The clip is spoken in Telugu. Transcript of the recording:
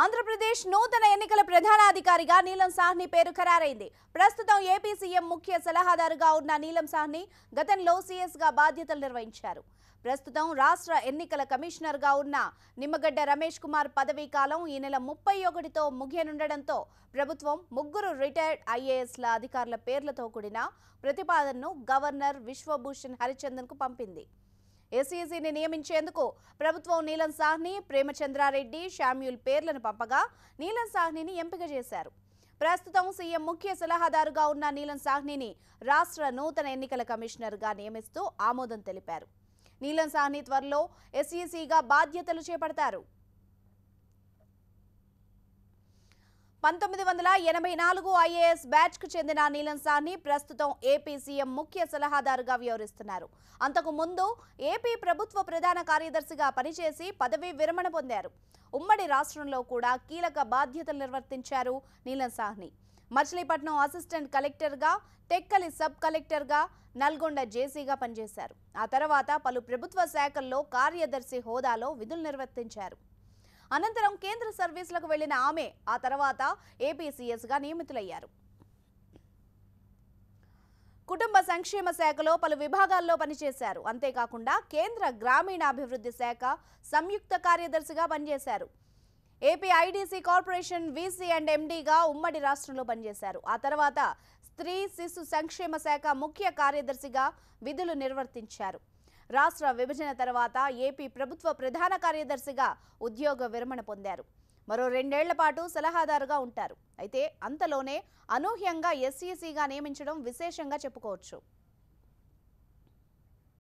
ఆంధ్రప్రదేశ్ నూతన ఎన్నికల ప్రధానాధికారిగా నీలం సాహ్ని పేరు ఖరారైంది ప్రస్తుతం ఏపీ సీఎం ముఖ్య సలహాదారుగా ఉన్న నీలం సాహ్ని గతంలో సీఎస్గా బాధ్యతలు నిర్వహించారు ప్రస్తుతం రాష్ట్ర ఎన్నికల కమిషనర్గా ఉన్న నిమ్మగడ్డ రమేష్ కుమార్ పదవీ కాలం ఈ నెల ముప్పై ఒకటితో ముగియనుండటంతో ప్రభుత్వం ముగ్గురు రిటైర్డ్ ఐఏఎస్ల అధికారుల పేర్లతో కూడిన ప్రతిపాదనను గవర్నర్ విశ్వభూషణ్ హరిచందన్కు పంపింది ఏసీసీని నియమించేందుకు ప్రభుత్వం నీలం సాహ్ని ప్రేమచంద్రారెడ్డి శామ్యూల్ పేర్లను పంపగా నీలం సాహ్నిని ఎంపిక చేశారు ప్రస్తుతం సీఎం ముఖ్య సలహాదారుగా ఉన్న నీలం సాహ్నిని రాష్ట్ర నూతన ఎన్నికల కమిషనర్గా నియమిస్తూ ఆమోదం తెలిపారు నీలం సాహ్ని త్వరలో ఎస్ఈసీగా బాధ్యతలు చేపడతారు పంతొమ్మిది వందల ఎనభై నాలుగు ఐఏఎస్ బ్యాచ్కు చెందిన నీలం సాహ్ని ప్రస్తుతం ఏపీ సీఎం ముఖ్య సలహాదారుగా వ్యవహరిస్తున్నారు అంతకు ముందు ఏపీ ప్రభుత్వ ప్రధాన కార్యదర్శిగా పనిచేసి పదవీ విరమణ పొందారు ఉమ్మడి రాష్ట్రంలో కూడా కీలక బాధ్యతలు నిర్వర్తించారు నీలం సాహ్ని మచిలీపట్నం అసిస్టెంట్ కలెక్టర్గా టెక్కలి సబ్ కలెక్టర్గా నల్గొండ జేసీగా పనిచేశారు ఆ తర్వాత పలు ప్రభుత్వ శాఖల్లో కార్యదర్శి హోదాలో విధులు నిర్వర్తించారు అనంతరం కేంద్ర సర్వీసులకు వెళ్లిన ఆమె ఆ తర్వాత ఏపీసీఎస్గా నియమితులయ్యారు కుటుంబ సంక్షేమ శాఖలో పలు విభాగాల్లో పనిచేశారు అంతేకాకుండా కేంద్ర గ్రామీణాభివృద్ధి శాఖ సంయుక్త కార్యదర్శిగా పనిచేశారు AP IDC corporation VC and ఎండీగా ఉమ్మడి రాష్ట్రంలో పనిచేశారు ఆ తర్వాత స్త్రీ శిశు సంక్షేమ శాఖ ముఖ్య కార్యదర్శిగా విధులు నిర్వర్తించారు రాష్ట్ర విభజన తర్వాత ఏపీ ప్రభుత్వ ప్రధాన కార్యదర్శిగా ఉద్యోగ విరమణ పొందారు మరో రెండేళ్ల పాటు సలహాదారుగా ఉంటారు అయితే అంతలోనే అనూహ్యంగా ఎస్సీసీగా నియమించడం విశేషంగా చెప్పుకోవచ్చు